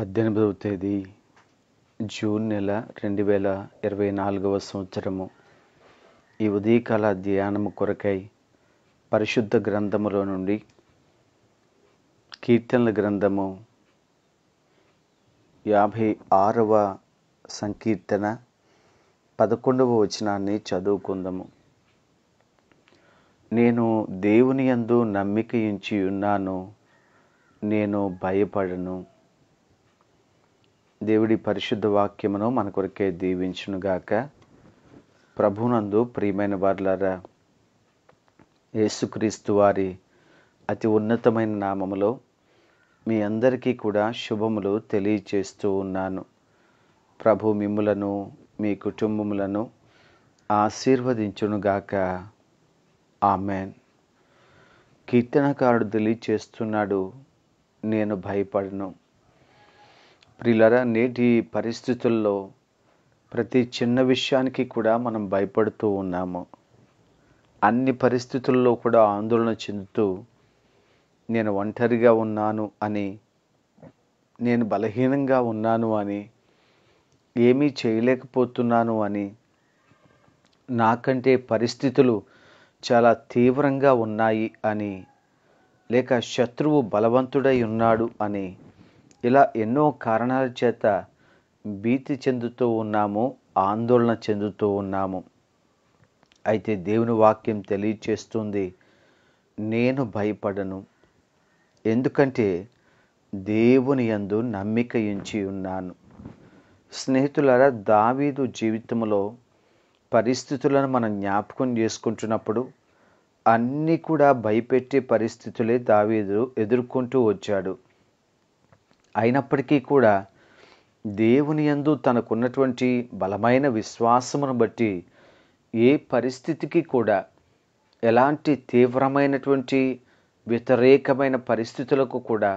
పద్దెనిమిదవ తేదీ జూన్ నెల రెండు వేల ఇరవై నాలుగవ సంవత్సరము ఈ ఉదయకాల ధ్యానము కొరకై పరిశుద్ధ గ్రంథములో నుండి కీర్తనల గ్రంథము యాభై ఆరవ సంకీర్తన పదకొండవ వచనాన్ని చదువుకుందాము నేను దేవుని యందు నమ్మిక ఉంచి ఉన్నాను నేను భయపడను దేవుడి పరిశుద్ధ వాక్యమును మన కొరకే దీవించునుగాక ప్రభునందు ప్రియమైన వారులారా యేసుక్రీస్తు వారి అతి ఉన్నతమైన నామములో మీ అందరికీ కూడా శుభములు తెలియచేస్తూ ఉన్నాను ప్రభు మిమ్ములను మీ కుటుంబములను ఆశీర్వదించునుగాక ఆమెన్ కీర్తనకారుడు తెలియచేస్తున్నాడు నేను భయపడను ప్రియులరా నేటి పరిస్థితుల్లో ప్రతి చిన్న విషయానికి కూడా మనం భయపడుతూ ఉన్నాము అన్ని పరిస్థితుల్లో కూడా ఆందోళన చెందుతూ నేను ఒంటరిగా ఉన్నాను అని నేను బలహీనంగా ఉన్నాను అని ఏమీ చేయలేకపోతున్నాను అని నాకంటే పరిస్థితులు చాలా తీవ్రంగా ఉన్నాయి అని లేక శత్రువు బలవంతుడై ఉన్నాడు అని ఇలా ఎన్నో కారణాల చేత భీతి చెందుతూ ఉన్నాము ఆందోళన చెందుతూ ఉన్నాము అయితే దేవుని వాక్యం తెలియచేస్తుంది నేను భయపడను ఎందుకంటే దేవుని యందు నమ్మిక ఎంచి ఉన్నాను స్నేహితులారా దావీదు జీవితంలో పరిస్థితులను మనం జ్ఞాపకం చేసుకుంటున్నప్పుడు అన్నీ కూడా భయపెట్టే పరిస్థితులే దావీదు ఎదుర్కొంటూ వచ్చాడు అయినప్పటికీ కూడా దేవుని యందు తనకున్నటువంటి బలమైన విశ్వాసమును బట్టి ఏ పరిస్థితికి కూడా ఎలాంటి తీవ్రమైనటువంటి వ్యతిరేకమైన పరిస్థితులకు కూడా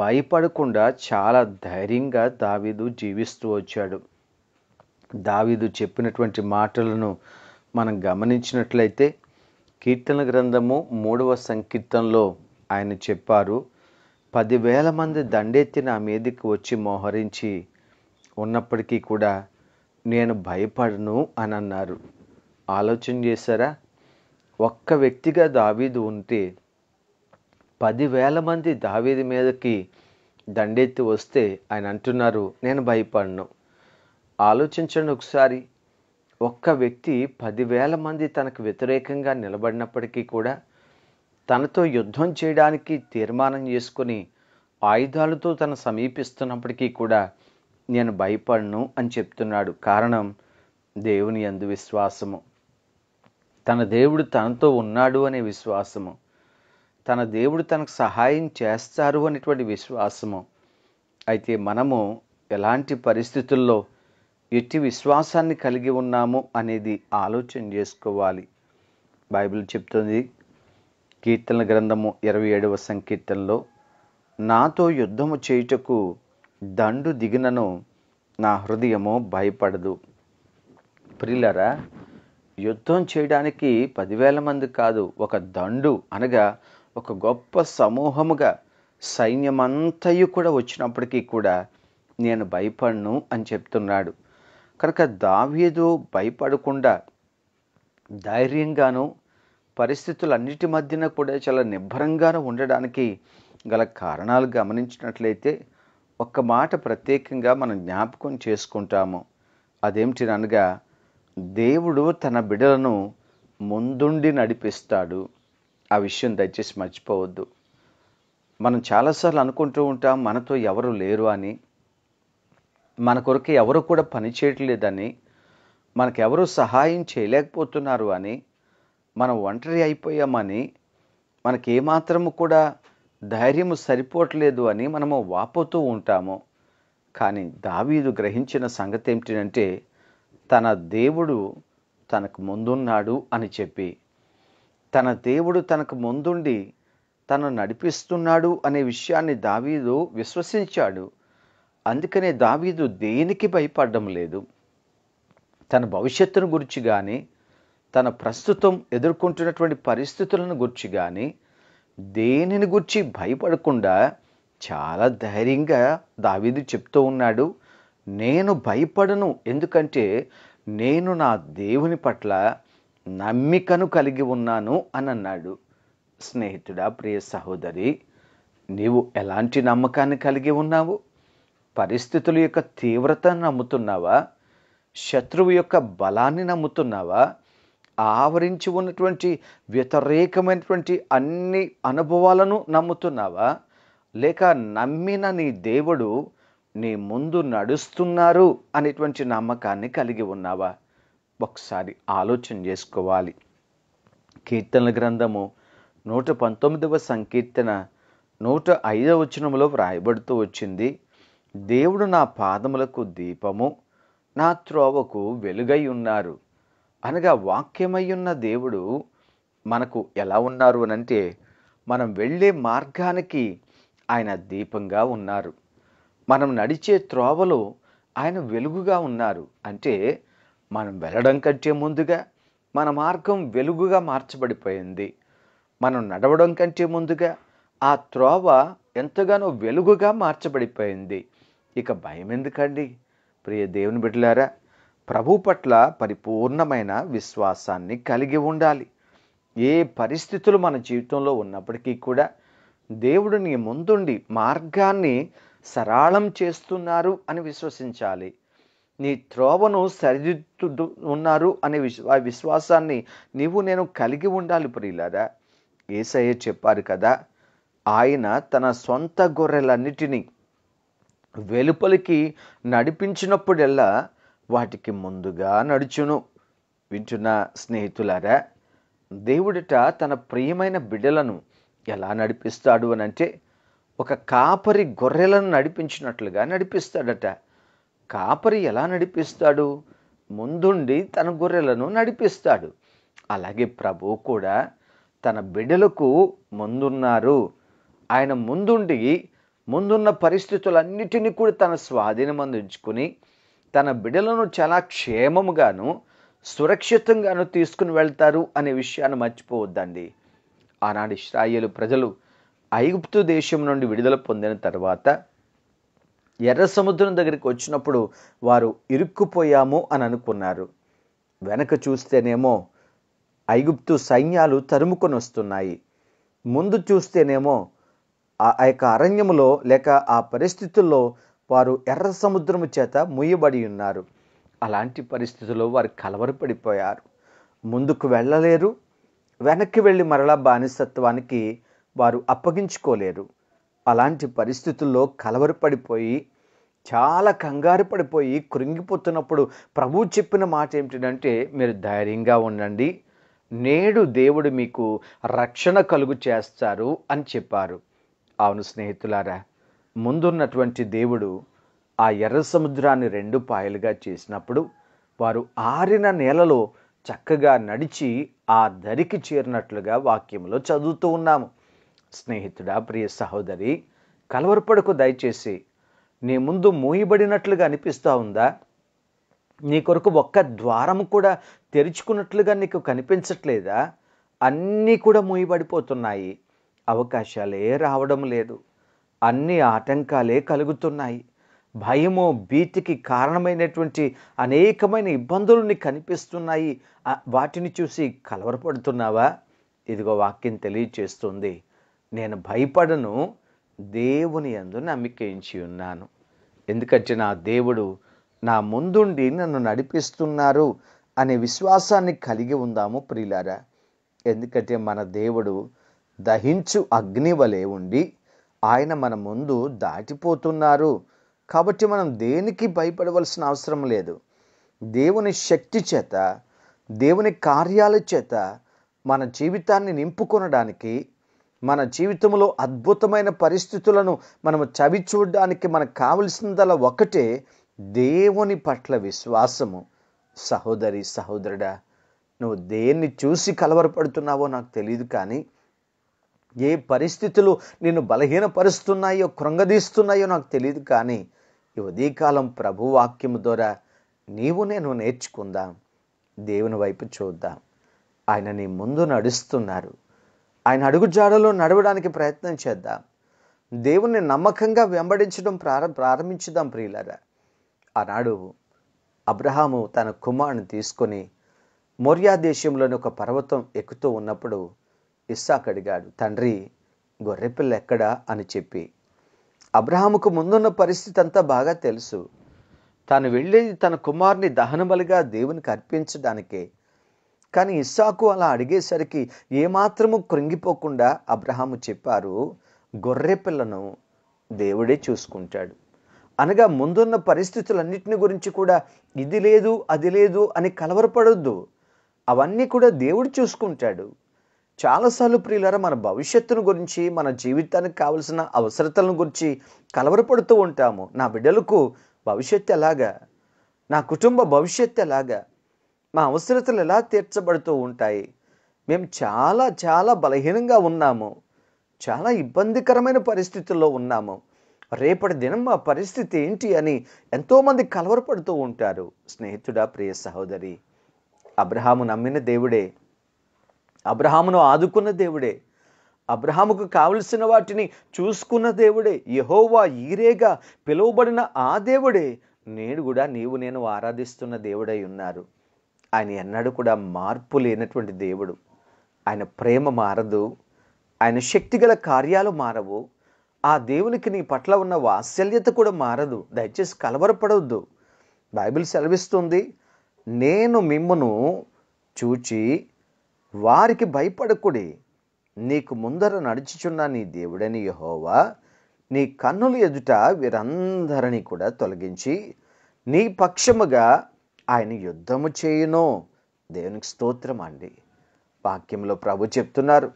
భయపడకుండా చాలా ధైర్యంగా దావీదు జీవిస్తూ వచ్చాడు దావీదు చెప్పినటువంటి మాటలను మనం గమనించినట్లయితే కీర్తన గ్రంథము మూడవ సంకీర్తనలో ఆయన చెప్పారు పదివేల మంది దండెత్తి నా మీదకి వచ్చి మోహరించి ఉన్నప్పటికీ కూడా నేను భయపడను అని అన్నారు ఆలోచన చేశారా ఒక్క వ్యక్తిగా దావీదు ఉంటే పదివేల మంది దావీది మీదకి దండెత్తి వస్తే ఆయన అంటున్నారు నేను భయపడను ఆలోచించండి ఒకసారి ఒక్క వ్యక్తి పదివేల మంది తనకు వ్యతిరేకంగా నిలబడినప్పటికీ కూడా తనతో యుద్ధం చేయడానికి తీర్మానం చేసుకుని ఆయుధాలతో తను సమీపిస్తున్నప్పటికీ కూడా నేను భయపడను అని చెప్తున్నాడు కారణం దేవుని అందు విశ్వాసము తన దేవుడు తనతో ఉన్నాడు అనే విశ్వాసము తన దేవుడు తనకు సహాయం చేస్తారు అనేటువంటి విశ్వాసము అయితే మనము ఎలాంటి పరిస్థితుల్లో ఎట్టి విశ్వాసాన్ని కలిగి ఉన్నాము అనేది ఆలోచన చేసుకోవాలి బైబిల్ చెప్తుంది కీర్తన గ్రంథము ఇరవై ఏడవ సంకీర్తనలో నాతో యుద్ధము చేయుటకు దండు దిగినను నా హృదయము భయపడదు ప్రిల్లరా యుద్ధం చేయడానికి పదివేల మంది కాదు ఒక దండు అనగా ఒక గొప్ప సమూహముగా సైన్యమంతయు కూడా వచ్చినప్పటికీ కూడా నేను భయపడను అని చెప్తున్నాడు కనుక దావీదు భయపడకుండా ధైర్యంగాను పరిస్థితులన్నిటి మధ్యన కూడా చాలా నిబ్బరంగా ఉండడానికి గల కారణాలు గమనించినట్లయితే ఒక్క మాట ప్రత్యేకంగా మనం జ్ఞాపకం చేసుకుంటాము అనగా దేవుడు తన బిడలను ముందుండి నడిపిస్తాడు ఆ విషయం దయచేసి మర్చిపోవద్దు మనం చాలాసార్లు అనుకుంటూ ఉంటాం మనతో ఎవరు లేరు అని మన కొరకు ఎవరు కూడా పనిచేయట్లేదని మనకెవరు సహాయం చేయలేకపోతున్నారు అని మనం ఒంటరి అయిపోయామని మనకేమాత్రము కూడా ధైర్యము సరిపోవట్లేదు అని మనము వాపోతూ ఉంటాము కానీ దావీదు గ్రహించిన సంగతి ఏమిటంటే తన దేవుడు తనకు ముందున్నాడు అని చెప్పి తన దేవుడు తనకు ముందుండి తను నడిపిస్తున్నాడు అనే విషయాన్ని దావీదు విశ్వసించాడు అందుకనే దావీదు దేనికి భయపడడం లేదు తన భవిష్యత్తును గురించి కానీ తన ప్రస్తుతం ఎదుర్కొంటున్నటువంటి పరిస్థితులను గుర్చి కానీ దేనిని గుర్చి భయపడకుండా చాలా ధైర్యంగా దావీదు చెప్తూ ఉన్నాడు నేను భయపడను ఎందుకంటే నేను నా దేవుని పట్ల నమ్మికను కలిగి ఉన్నాను అని అన్నాడు స్నేహితుడా ప్రియ సహోదరి నీవు ఎలాంటి నమ్మకాన్ని కలిగి ఉన్నావు పరిస్థితుల యొక్క తీవ్రతను నమ్ముతున్నావా శత్రువు యొక్క బలాన్ని నమ్ముతున్నావా ఆవరించి ఉన్నటువంటి వ్యతిరేకమైనటువంటి అన్ని అనుభవాలను నమ్ముతున్నావా లేక నమ్మిన నీ దేవుడు నీ ముందు నడుస్తున్నారు అనేటువంటి నమ్మకాన్ని కలిగి ఉన్నావా ఒకసారి ఆలోచన చేసుకోవాలి కీర్తనల గ్రంథము నూట పంతొమ్మిదవ సంకీర్తన నూట ఐదవ వచనంలో వ్రాయబడుతూ వచ్చింది దేవుడు నా పాదములకు దీపము నా త్రోవకు వెలుగై ఉన్నారు అనగా వాక్యమయ్యున్న దేవుడు మనకు ఎలా ఉన్నారు అని అంటే మనం వెళ్ళే మార్గానికి ఆయన దీపంగా ఉన్నారు మనం నడిచే త్రోవలో ఆయన వెలుగుగా ఉన్నారు అంటే మనం వెళ్ళడం కంటే ముందుగా మన మార్గం వెలుగుగా మార్చబడిపోయింది మనం నడవడం కంటే ముందుగా ఆ త్రోవ ఎంతగానో వెలుగుగా మార్చబడిపోయింది ఇక భయం ఎందుకండి ప్రియ దేవుని బిడ్డలారా ప్రభు పట్ల పరిపూర్ణమైన విశ్వాసాన్ని కలిగి ఉండాలి ఏ పరిస్థితులు మన జీవితంలో ఉన్నప్పటికీ కూడా దేవుడిని ముందుండి మార్గాన్ని సరళం చేస్తున్నారు అని విశ్వసించాలి నీ త్రోవను సరిదిద్దు ఉన్నారు అనే విశ్వా విశ్వాసాన్ని నీవు నేను కలిగి ఉండాలి ప్రియులారా ఏసయ్య చెప్పారు కదా ఆయన తన సొంత గొర్రెలన్నిటినీ వెలుపలికి నడిపించినప్పుడెల్లా వాటికి ముందుగా నడుచును వింటున్న స్నేహితులారా దేవుడిట తన ప్రియమైన బిడ్డలను ఎలా నడిపిస్తాడు అని అంటే ఒక కాపరి గొర్రెలను నడిపించినట్లుగా నడిపిస్తాడట కాపరి ఎలా నడిపిస్తాడు ముందుండి తన గొర్రెలను నడిపిస్తాడు అలాగే ప్రభు కూడా తన బిడ్డలకు ముందున్నారు ఆయన ముందుండి ముందున్న పరిస్థితులన్నిటినీ కూడా తన స్వాధీనం అందించుకుని తన బిడలను చాలా క్షేమముగాను సురక్షితంగాను తీసుకుని వెళ్తారు అనే విషయాన్ని మర్చిపోవద్దండి ఆనాడు ఇస్రాయేలు ప్రజలు ఐగుప్తు దేశం నుండి విడుదల పొందిన తర్వాత ఎర్ర సముద్రం దగ్గరికి వచ్చినప్పుడు వారు ఇరుక్కుపోయాము అని అనుకున్నారు వెనక చూస్తేనేమో ఐగుప్తు సైన్యాలు తరుముకొని వస్తున్నాయి ముందు చూస్తేనేమో ఆ యొక్క అరణ్యములో లేక ఆ పరిస్థితుల్లో వారు ఎర్ర సముద్రము చేత ముయ్యబడి ఉన్నారు అలాంటి పరిస్థితుల్లో వారు కలవరపడిపోయారు ముందుకు వెళ్ళలేరు వెనక్కి వెళ్ళి మరలా బానిసత్వానికి వారు అప్పగించుకోలేరు అలాంటి పరిస్థితుల్లో కలవరపడిపోయి చాలా కంగారు పడిపోయి కృంగిపోతున్నప్పుడు ప్రభు చెప్పిన మాట ఏమిటంటే మీరు ధైర్యంగా ఉండండి నేడు దేవుడు మీకు రక్షణ కలుగు చేస్తారు అని చెప్పారు అవును స్నేహితులారా ముందున్నటువంటి దేవుడు ఆ ఎర్ర సముద్రాన్ని రెండు పాయలుగా చేసినప్పుడు వారు ఆరిన నేలలో చక్కగా నడిచి ఆ దరికి చేరినట్లుగా వాక్యంలో చదువుతూ ఉన్నాము స్నేహితుడా ప్రియ సహోదరి కలవరపడకు దయచేసి నీ ముందు మూయబడినట్లుగా అనిపిస్తూ ఉందా నీ కొరకు ఒక్క ద్వారము కూడా తెరుచుకున్నట్లుగా నీకు కనిపించట్లేదా అన్నీ కూడా మూయబడిపోతున్నాయి అవకాశాలే రావడం లేదు అన్ని ఆటంకాలే కలుగుతున్నాయి భయము భీతికి కారణమైనటువంటి అనేకమైన ఇబ్బందులని కనిపిస్తున్నాయి వాటిని చూసి కలవరపడుతున్నావా ఇదిగో వాక్యం తెలియచేస్తుంది నేను భయపడను దేవుని ఎందు నమ్మికించి ఉన్నాను ఎందుకంటే నా దేవుడు నా ముందుండి నన్ను నడిపిస్తున్నారు అనే విశ్వాసాన్ని కలిగి ఉందాము ప్రియులారా ఎందుకంటే మన దేవుడు దహించు అగ్ని వలె ఉండి ఆయన మన ముందు దాటిపోతున్నారు కాబట్టి మనం దేనికి భయపడవలసిన అవసరం లేదు దేవుని శక్తి చేత దేవుని కార్యాల చేత మన జీవితాన్ని నింపుకొనడానికి మన జీవితంలో అద్భుతమైన పరిస్థితులను మనము చవి చూడడానికి మనకు కావలసిందల్లా ఒకటే దేవుని పట్ల విశ్వాసము సహోదరి సహోదరుడా నువ్వు దేన్ని చూసి కలవరపడుతున్నావో నాకు తెలియదు కానీ ఏ పరిస్థితులు నిన్ను బలహీనపరుస్తున్నాయో కృంగదీస్తున్నాయో నాకు తెలియదు కానీ ఈ ఉదయకాలం వాక్యం ద్వారా నీవు నేను నేర్చుకుందాం దేవుని వైపు చూద్దాం ఆయన నీ ముందు నడుస్తున్నారు ఆయన అడుగుజాడలో నడవడానికి ప్రయత్నం చేద్దాం దేవుణ్ణి నమ్మకంగా వెంబడించడం ప్రారం ప్రారంభించుదాం ప్రియులరా ఆనాడు అబ్రహాము తన కుమారుని తీసుకొని మోర్యా దేశంలోని ఒక పర్వతం ఎక్కుతూ ఉన్నప్పుడు ఇస్సాక్ అడిగాడు తండ్రి గొర్రెపిల్ల ఎక్కడా అని చెప్పి అబ్రహాముకు ముందున్న పరిస్థితి అంతా బాగా తెలుసు తాను వెళ్ళేది తన కుమార్ని దహనబలిగా దేవునికి అర్పించడానికే కానీ ఇస్సాకు అలా అడిగేసరికి ఏమాత్రము కృంగిపోకుండా అబ్రహాము చెప్పారు గొర్రెపిల్లను దేవుడే చూసుకుంటాడు అనగా ముందున్న పరిస్థితులన్నింటిని గురించి కూడా ఇది లేదు అది లేదు అని కలవరపడొద్దు అవన్నీ కూడా దేవుడు చూసుకుంటాడు చాలాసార్లు ప్రియులరా మన భవిష్యత్తును గురించి మన జీవితానికి కావలసిన అవసరతలను గురించి కలవరపడుతూ ఉంటాము నా బిడ్డలకు భవిష్యత్తు ఎలాగా నా కుటుంబ భవిష్యత్తు ఎలాగా మా అవసరతలు ఎలా తీర్చబడుతూ ఉంటాయి మేము చాలా చాలా బలహీనంగా ఉన్నాము చాలా ఇబ్బందికరమైన పరిస్థితుల్లో ఉన్నాము రేపటి దినం మా పరిస్థితి ఏంటి అని ఎంతోమంది కలవరపడుతూ ఉంటారు స్నేహితుడా ప్రియ సహోదరి అబ్రహాము నమ్మిన దేవుడే అబ్రహామును ఆదుకున్న దేవుడే అబ్రహాముకు కావలసిన వాటిని చూసుకున్న దేవుడే యహోవా ఈరేగా పిలువబడిన ఆ దేవుడే నేడు కూడా నీవు నేను ఆరాధిస్తున్న దేవుడై ఉన్నారు ఆయన ఎన్నడూ కూడా మార్పు లేనటువంటి దేవుడు ఆయన ప్రేమ మారదు ఆయన శక్తిగల కార్యాలు మారవు ఆ దేవునికి నీ పట్ల ఉన్న వాత్సల్యత కూడా మారదు దయచేసి కలవరపడవద్దు బైబిల్ సెలవిస్తుంది నేను మిమ్మను చూచి వారికి భయపడకుడి నీకు ముందర నడుచుచున్న నీ దేవుడని యహోవా నీ కన్నుల ఎదుట వీరందరినీ కూడా తొలగించి నీ పక్షముగా ఆయన యుద్ధము చేయును దేవునికి స్తోత్రం అండి వాక్యంలో ప్రభు చెప్తున్నారు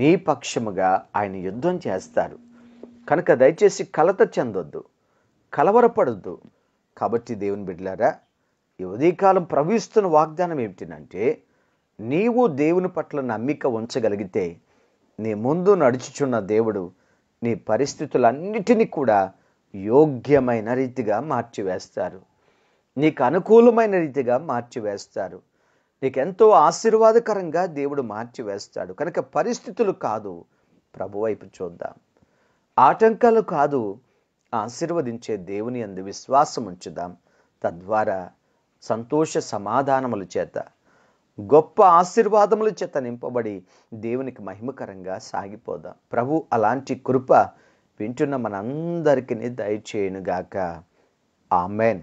నీ పక్షముగా ఆయన యుద్ధం చేస్తారు కనుక దయచేసి కలత చెందొద్దు కలవరపడద్దు కాబట్టి దేవుని బిడ్డలారా ఈ ఉదయకాలం ప్రవహిస్తున్న వాగ్దానం ఏమిటినంటే నీవు దేవుని పట్ల నమ్మిక ఉంచగలిగితే నీ ముందు నడుచుచున్న దేవుడు నీ పరిస్థితులన్నిటినీ కూడా యోగ్యమైన రీతిగా మార్చివేస్తారు నీకు అనుకూలమైన రీతిగా మార్చివేస్తారు నీకెంతో ఆశీర్వాదకరంగా దేవుడు మార్చివేస్తాడు కనుక పరిస్థితులు కాదు ప్రభు వైపు చూద్దాం ఆటంకాలు కాదు ఆశీర్వదించే దేవుని అందు విశ్వాసం ఉంచుదాం తద్వారా సంతోష సమాధానములు చేత గొప్ప ఆశీర్వాదముల చేత నింపబడి దేవునికి మహిమకరంగా సాగిపోదాం ప్రభు అలాంటి కృప వింటున్న మనందరికీ దయచేయనుగాక ఆమెన్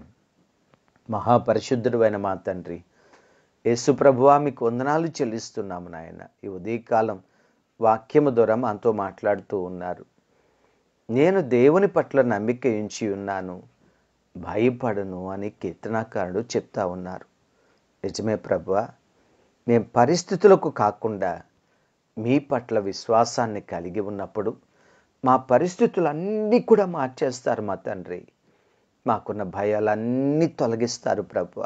మహాపరిశుద్ధుడు అయిన మా తండ్రి యేసు ప్రభువా మీకు వందనాలు చెల్లిస్తున్నాము నాయన ఈ ఉదయకాలం వాక్యము ద్వారా మనతో మాట్లాడుతూ ఉన్నారు నేను దేవుని పట్ల నమ్మిక ఉంచి ఉన్నాను భయపడను అని కీర్తనాకారుడు చెప్తా ఉన్నారు నిజమే ప్రభువా మేము పరిస్థితులకు కాకుండా మీ పట్ల విశ్వాసాన్ని కలిగి ఉన్నప్పుడు మా పరిస్థితులన్నీ కూడా మార్చేస్తారు మా తండ్రి మాకున్న భయాలన్నీ తొలగిస్తారు ప్రభు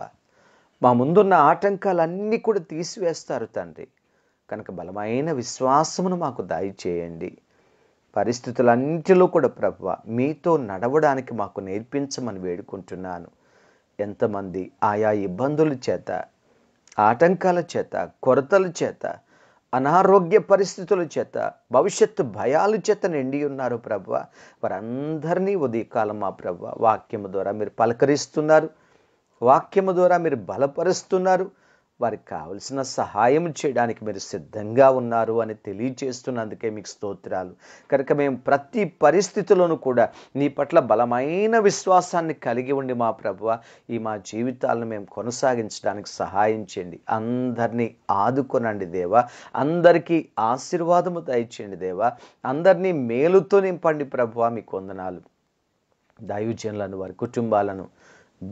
మా ముందున్న ఆటంకాలన్నీ కూడా తీసివేస్తారు తండ్రి కనుక బలమైన విశ్వాసమును మాకు దాయిచేయండి పరిస్థితులన్నింటిలో కూడా ప్రభు మీతో నడవడానికి మాకు నేర్పించమని వేడుకుంటున్నాను ఎంతమంది ఆయా ఇబ్బందుల చేత ఆటంకాల చేత కొరతల చేత అనారోగ్య పరిస్థితుల చేత భవిష్యత్తు భయాల చేత నిండి ఉన్నారు ప్రభు వారందరినీ ఉదయకాలం మా ప్రభు వాక్యము ద్వారా మీరు పలకరిస్తున్నారు వాక్యము ద్వారా మీరు బలపరుస్తున్నారు వారికి కావలసిన సహాయం చేయడానికి మీరు సిద్ధంగా ఉన్నారు అని తెలియచేస్తున్నందుకే మీకు స్తోత్రాలు కనుక మేము ప్రతి పరిస్థితిలోనూ కూడా నీ పట్ల బలమైన విశ్వాసాన్ని కలిగి ఉండి మా ప్రభువ ఈ మా జీవితాలను మేము కొనసాగించడానికి సహాయం చేయండి అందరినీ ఆదుకొనండి దేవా అందరికీ ఆశీర్వాదము దయచేయండి దేవా అందరినీ మేలుతో నింపండి ప్రభువ మీకు వందనాలు దైవజనులను వారి కుటుంబాలను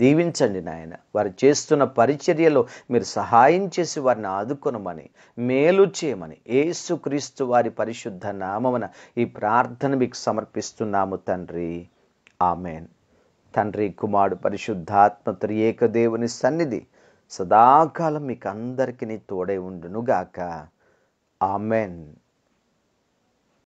దీవించండి నాయన వారు చేస్తున్న పరిచర్యలో మీరు సహాయం చేసి వారిని ఆదుకొనమని మేలు చేయమని ఏసుక్రీస్తు వారి పరిశుద్ధ నామమున ఈ ప్రార్థన మీకు సమర్పిస్తున్నాము తండ్రి ఆమెన్ తండ్రి కుమారుడు పరిశుద్ధాత్మ త్రియేక సన్నిధి సదాకాలం మీకు అందరికీ తోడై ఉండునుగాక ఆమెన్